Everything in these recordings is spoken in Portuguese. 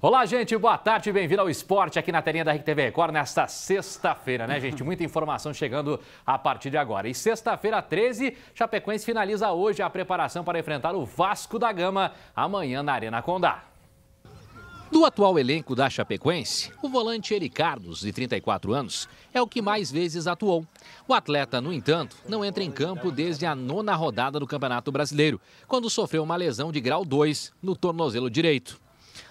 Olá, gente, boa tarde, bem-vindo ao Esporte aqui na telinha da RTV Record nesta sexta-feira, né, gente? Muita informação chegando a partir de agora. E sexta-feira, 13, Chapecoense finaliza hoje a preparação para enfrentar o Vasco da Gama amanhã na Arena Condá. Do atual elenco da Chapecoense, o volante Eric Carlos, de 34 anos, é o que mais vezes atuou. O atleta, no entanto, não entra em campo desde a nona rodada do Campeonato Brasileiro, quando sofreu uma lesão de grau 2 no tornozelo direito.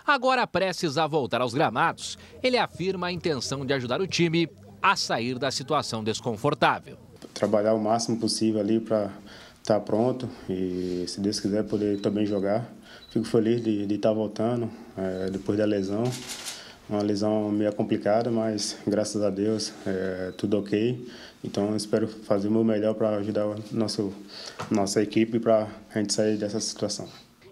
Agora prestes a voltar aos gramados, ele afirma a intenção de ajudar o time a sair da situação desconfortável. Trabalhar o máximo possível ali para estar tá pronto e, se Deus quiser, poder também jogar. Fico feliz de estar tá voltando é, depois da lesão. Uma lesão meio complicada, mas graças a Deus é, tudo ok. Então espero fazer o meu melhor para ajudar a nossa equipe para a gente sair dessa situação.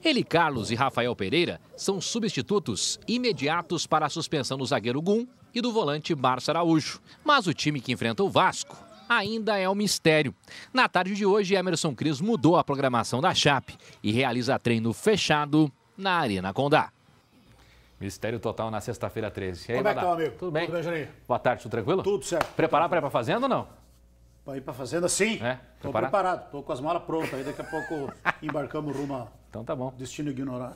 Eli Carlos e Rafael Pereira são substitutos imediatos para a suspensão do zagueiro Gum e do volante Márcio Araújo. Mas o time que enfrenta o Vasco ainda é um mistério. Na tarde de hoje, Emerson Cris mudou a programação da Chape e realiza treino fechado na Arena Condá. Mistério total na sexta-feira 13. aí, Como é que tá, amigo? Tudo bem? Tudo bem, Boa tarde, tudo tranquilo? Tudo certo. Preparar para ir para fazenda ou não? Para ir para fazenda, sim. É? Preparado? Tô preparado, tô com as malas prontas. Aí daqui a pouco embarcamos rumo a então tá bom. Destino ignorado.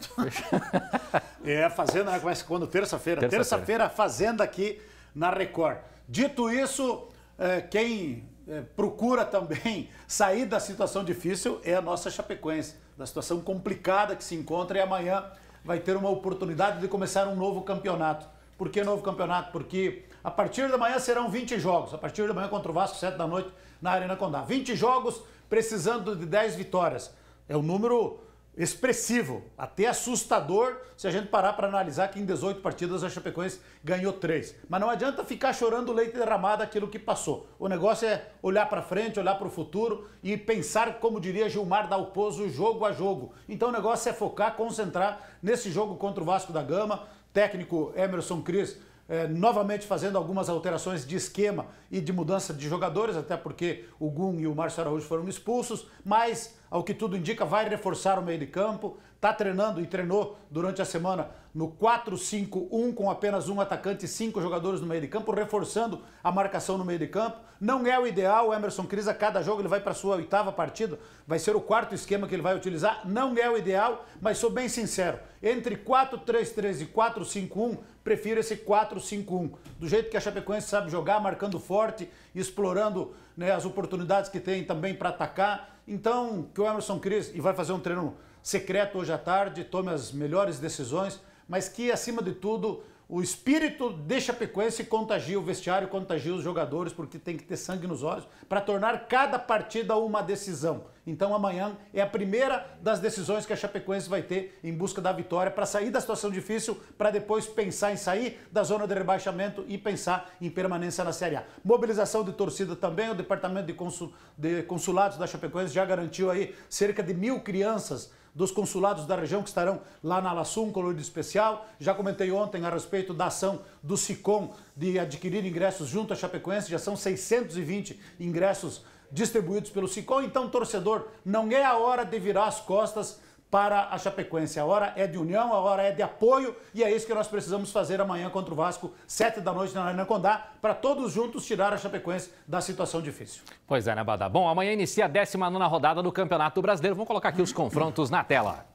é, a Fazenda né? começa quando? Terça-feira. Terça-feira, terça Fazenda aqui na Record. Dito isso, é, quem é, procura também sair da situação difícil é a nossa Chapecoense, da situação complicada que se encontra e amanhã vai ter uma oportunidade de começar um novo campeonato. Por que novo campeonato? Porque a partir da manhã serão 20 jogos, a partir da manhã contra o Vasco, 7 da noite, na Arena Condá. 20 jogos, precisando de 10 vitórias. É o número expressivo, até assustador, se a gente parar para analisar que em 18 partidas a Chapecoense ganhou 3. Mas não adianta ficar chorando leite derramado aquilo que passou. O negócio é olhar para frente, olhar para o futuro e pensar, como diria Gilmar Dalpozo, jogo a jogo. Então o negócio é focar, concentrar nesse jogo contra o Vasco da Gama. Técnico Emerson Cris é, novamente fazendo algumas alterações de esquema e de mudança de jogadores, até porque o Gun e o Márcio Araújo foram expulsos, mas, ao que tudo indica, vai reforçar o meio de campo, Está treinando e treinou durante a semana no 4-5-1 com apenas um atacante e cinco jogadores no meio de campo, reforçando a marcação no meio de campo. Não é o ideal, o Emerson Cris, a cada jogo ele vai para a sua oitava partida, vai ser o quarto esquema que ele vai utilizar. Não é o ideal, mas sou bem sincero, entre 4-3-3 e 4-5-1, prefiro esse 4-5-1. Do jeito que a Chapecoense sabe jogar, marcando forte, explorando né, as oportunidades que tem também para atacar. Então, que o Emerson Cris, e vai fazer um treino secreto hoje à tarde, tome as melhores decisões, mas que, acima de tudo, o espírito de Chapecoense contagia o vestiário, contagia os jogadores, porque tem que ter sangue nos olhos para tornar cada partida uma decisão. Então amanhã é a primeira das decisões que a Chapecoense vai ter em busca da vitória para sair da situação difícil, para depois pensar em sair da zona de rebaixamento e pensar em permanência na Série A. Mobilização de torcida também, o Departamento de, Consul... de Consulados da Chapecoense já garantiu aí cerca de mil crianças dos consulados da região que estarão lá na Alassum, colorido especial. Já comentei ontem a respeito da ação do SICOM de adquirir ingressos junto à Chapecoense, já são 620 ingressos distribuídos pelo SICOM. Então, torcedor, não é a hora de virar as costas para a Chapecoense. A hora é de união, a hora é de apoio e é isso que nós precisamos fazer amanhã contra o Vasco, sete da noite na Arena Condá, para todos juntos tirar a Chapecoense da situação difícil. Pois é, né, Badá? Bom, amanhã inicia a 19 rodada do Campeonato Brasileiro. Vamos colocar aqui os confrontos na tela.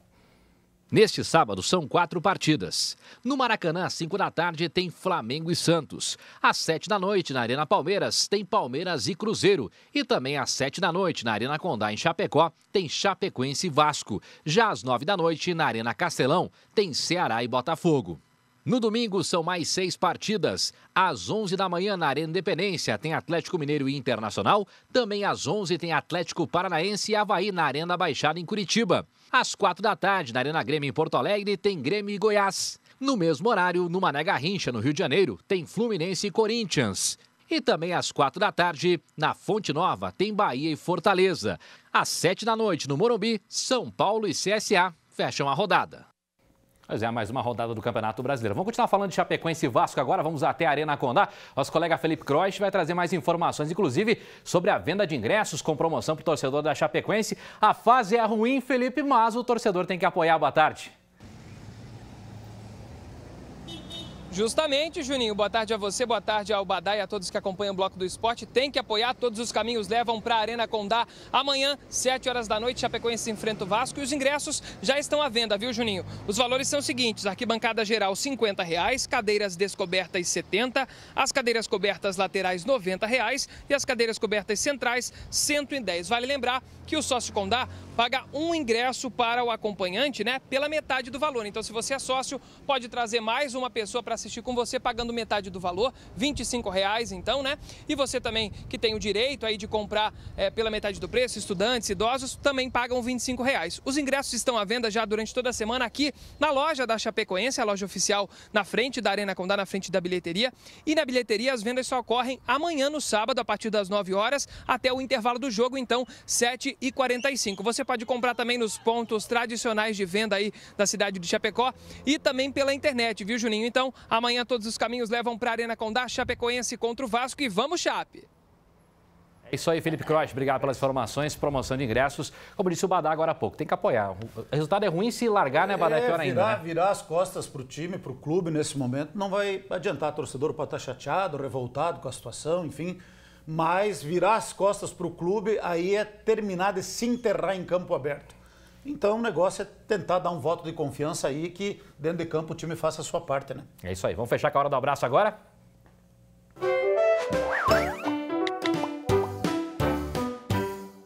Neste sábado são quatro partidas. No Maracanã, às 5 da tarde, tem Flamengo e Santos. Às 7 da noite, na Arena Palmeiras, tem Palmeiras e Cruzeiro. E também às 7 da noite, na Arena Condá, em Chapecó, tem Chapecoense e Vasco. Já às 9 da noite, na Arena Castelão, tem Ceará e Botafogo. No domingo, são mais seis partidas. Às 11 da manhã, na Arena Independência, tem Atlético Mineiro e Internacional. Também às 11 tem Atlético Paranaense e Havaí na Arena Baixada, em Curitiba. Às quatro da tarde, na Arena Grêmio, em Porto Alegre, tem Grêmio e Goiás. No mesmo horário, no Mané Garrincha, no Rio de Janeiro, tem Fluminense e Corinthians. E também às quatro da tarde, na Fonte Nova, tem Bahia e Fortaleza. Às sete da noite, no Morumbi, São Paulo e CSA fecham a rodada. Pois é, mais uma rodada do Campeonato Brasileiro. Vamos continuar falando de Chapecoense e Vasco agora, vamos até a Arena Condá. Nosso colega Felipe Croix vai trazer mais informações, inclusive sobre a venda de ingressos com promoção para o torcedor da Chapecoense. A fase é ruim, Felipe, mas o torcedor tem que apoiar. Boa tarde. Justamente, Juninho, boa tarde a você, boa tarde ao Badá e a todos que acompanham o Bloco do Esporte. Tem que apoiar, todos os caminhos levam para a Arena Condá. Amanhã, 7 horas da noite, Chapecoense enfrenta o Vasco e os ingressos já estão à venda, viu, Juninho? Os valores são os seguintes, arquibancada geral R$ 50,00, reais, cadeiras descobertas R$ 70,00, as cadeiras cobertas laterais R$ 90,00 reais, e as cadeiras cobertas centrais R$ 110,00. Vale lembrar que o sócio Condá paga um ingresso para o acompanhante, né, pela metade do valor. Então, se você é sócio, pode trazer mais uma pessoa para assistir com você pagando metade do valor, R$ 25,00 então, né? E você também que tem o direito aí de comprar é, pela metade do preço, estudantes, idosos, também pagam R$ 25,00. Os ingressos estão à venda já durante toda a semana aqui na loja da Chapecoense, a loja oficial na frente da Arena Condá, na frente da bilheteria. E na bilheteria as vendas só ocorrem amanhã no sábado, a partir das 9 horas, até o intervalo do jogo, então, 7h45. Você pode comprar também nos pontos tradicionais de venda aí da cidade de Chapecó e também pela internet, viu, Juninho? Então, amanhã todos os caminhos levam para a Arena Condá, Chapecoense contra o Vasco e vamos, Chape! É isso aí, Felipe Croix. Obrigado pelas informações, promoção de ingressos. Como disse o Badá agora há pouco, tem que apoiar. O resultado é ruim se largar, né, Badá? É, é pior ainda. Virar, né? virar as costas para o time, para o clube nesse momento, não vai adiantar. O torcedor pode estar chateado, revoltado com a situação, enfim mas virar as costas para o clube aí é terminar de se enterrar em campo aberto. Então o negócio é tentar dar um voto de confiança aí que dentro de campo o time faça a sua parte, né? É isso aí. Vamos fechar com a hora do abraço agora?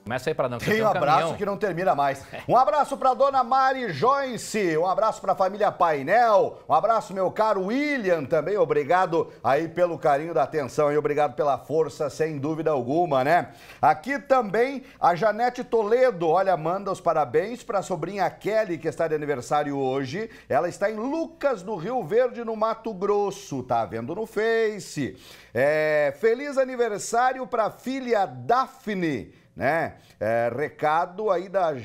Começa aí, Pradão. tem um abraço caminhão. que não termina mais. Um abraço para dona Mari Joyce, um abraço para a família Painel, um abraço, meu caro William, também obrigado aí pelo carinho da atenção e obrigado pela força, sem dúvida alguma, né? Aqui também a Janete Toledo, olha, manda os parabéns para a sobrinha Kelly, que está de aniversário hoje. Ela está em Lucas, no Rio Verde, no Mato Grosso, tá vendo no Face. É, feliz aniversário para filha Daphne né? É, recado aí da eh,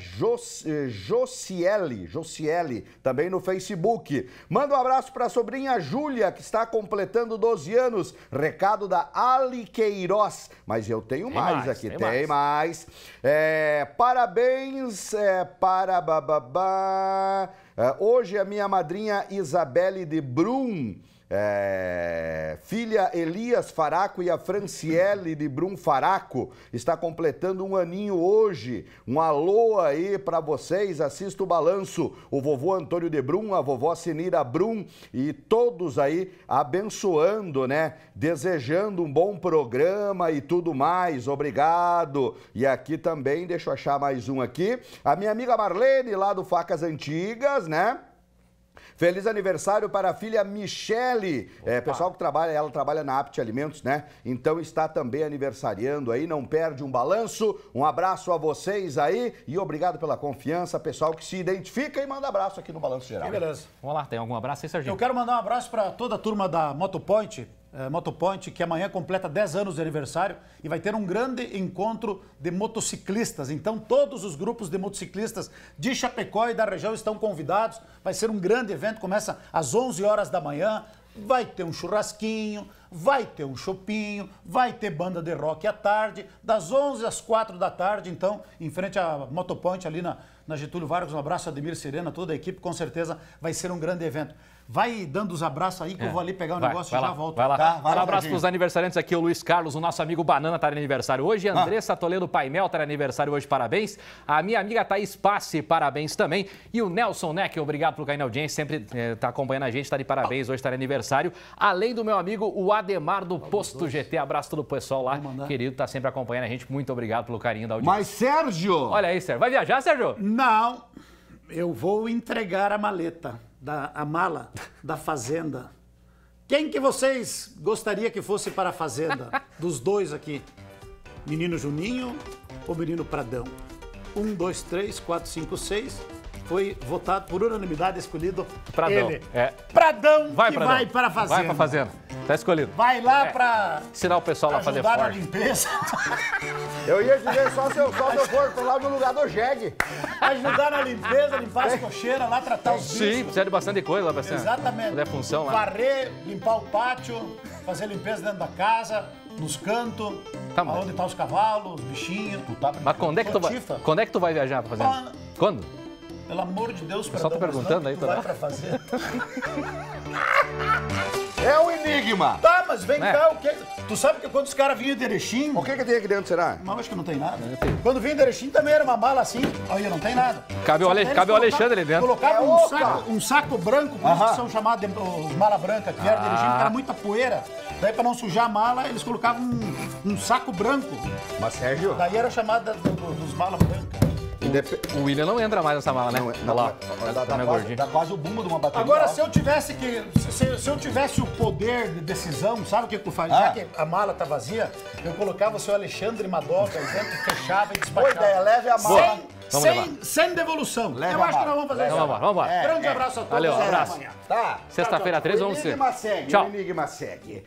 Josiele, Josiele, também no Facebook. Manda um abraço para a sobrinha Júlia, que está completando 12 anos. Recado da Ali Queiroz. Mas eu tenho tem mais, mais, aqui, tem, tem mais. mais. É, parabéns é, para... Bababá. É, hoje a minha madrinha Isabelle de Brum é... Filha Elias Faraco e a Franciele de Brum Faraco está completando um aninho hoje. Um alô aí para vocês, assista o balanço. O vovô Antônio de Brum, a vovó Sinira Brum e todos aí abençoando, né? Desejando um bom programa e tudo mais. Obrigado. E aqui também, deixa eu achar mais um aqui. A minha amiga Marlene lá do Facas Antigas, né? Feliz aniversário para a filha Michele. É, pessoal que trabalha, ela trabalha na Apt Alimentos, né? Então está também aniversariando aí, não perde um balanço. Um abraço a vocês aí e obrigado pela confiança, pessoal que se identifica e manda abraço aqui no Balanço Geral. Que beleza. Vamos lá, tem algum abraço aí, Serginho? Eu quero mandar um abraço para toda a turma da Motopoint, é, motopoint, que amanhã completa 10 anos de aniversário e vai ter um grande encontro de motociclistas. Então, todos os grupos de motociclistas de Chapecó e da região estão convidados. Vai ser um grande evento, começa às 11 horas da manhã. Vai ter um churrasquinho, vai ter um chopinho, vai ter banda de rock à tarde, das 11 às 4 da tarde, então, em frente à Motopoint, ali na, na Getúlio Vargas. Um abraço, Ademir Serena, toda a equipe, com certeza vai ser um grande evento. Vai dando os abraços aí que é. eu vou ali pegar o um negócio vai e já volto. Vai lá. Tá? Vai um abraço para os aniversariantes aqui, o Luiz Carlos, o nosso amigo Banana está de aniversário hoje. Ah. Andressa Toledo Paimel está de aniversário hoje, parabéns. A minha amiga Thaís Passe, parabéns também. E o Nelson Neck, obrigado pelo carinho da audiência, sempre está eh, acompanhando a gente, está de parabéns, hoje está de aniversário. Além do meu amigo, o Ademar do Posto GT. Abraço todo o pessoal lá, querido, está sempre acompanhando a gente. Muito obrigado pelo carinho da audiência. Mas, Sérgio! Olha aí, Sérgio. Vai viajar, Sérgio? Não eu vou entregar a maleta, da, a mala da fazenda. Quem que vocês gostaria que fosse para a fazenda? Dos dois aqui. Menino Juninho ou menino Pradão? Um, dois, três, quatro, cinco, seis. Foi votado por unanimidade, escolhido Pradão. ele. É. Pradão vai, que Pradão. vai para a fazenda. Vai para a fazenda. Tá escolhido. Vai lá é. pra. Ensinar o pessoal lá fazer forte. na limpeza. Eu ia dizer só seu, só seu corpo lá no lugar do jegue. Ajudar na limpeza, limpar as cocheiras, lá tratar os bichos. Sim, precisa de bastante coisa lá pra cima. Exatamente. É função lá. Varrer, limpar o pátio, fazer limpeza dentro da casa, nos cantos, tá onde tá os cavalos, os bichinhos, tu tá Mas quando é que tu vai, quando é que tu vai viajar pra fazer? quando? Pelo amor de Deus, pessoal Só tô tá perguntando aí, tu vai pra fazer. É um enigma. Tá, mas vem é? cá, o que... Tu sabe que quando os caras vinham de Erechim... O que que tem aqui dentro, será? Não, acho que não tem nada. É, quando vinha de Erechim também era uma mala assim, olha, não tem nada. Cabe, o, Ale... Cabe o Alexandre ali dentro. Colocava é um, saco, um saco branco, por isso que são chamados de, os mala branca, que vieram de Erechim, que era ah. muita poeira. Daí pra não sujar a mala, eles colocavam um, um saco branco. Mas, Sérgio... Daí era chamada do, do, dos malas brancas. O William não entra mais nessa mala, né? Não, não, Olha lá. Dá, tá, dá, tá tá quase, dá quase o bumbo de uma bateria. Agora, se eu tivesse que. Se, se eu tivesse o poder de decisão, sabe o que eu faria? Ah. Já que a mala tá vazia, eu colocava o seu Alexandre Madoga dentro, fechava e despachava. Boa ideia, leve a mala. Sem, Vamos sem, sem devolução. Leve eu acho que nós vamos fazer então isso. Vamos embora, é, Grande é. abraço a todos. Valeu, abraço. Tá. Sexta-feira, três, vamos ser. Tchau. O enigma segue.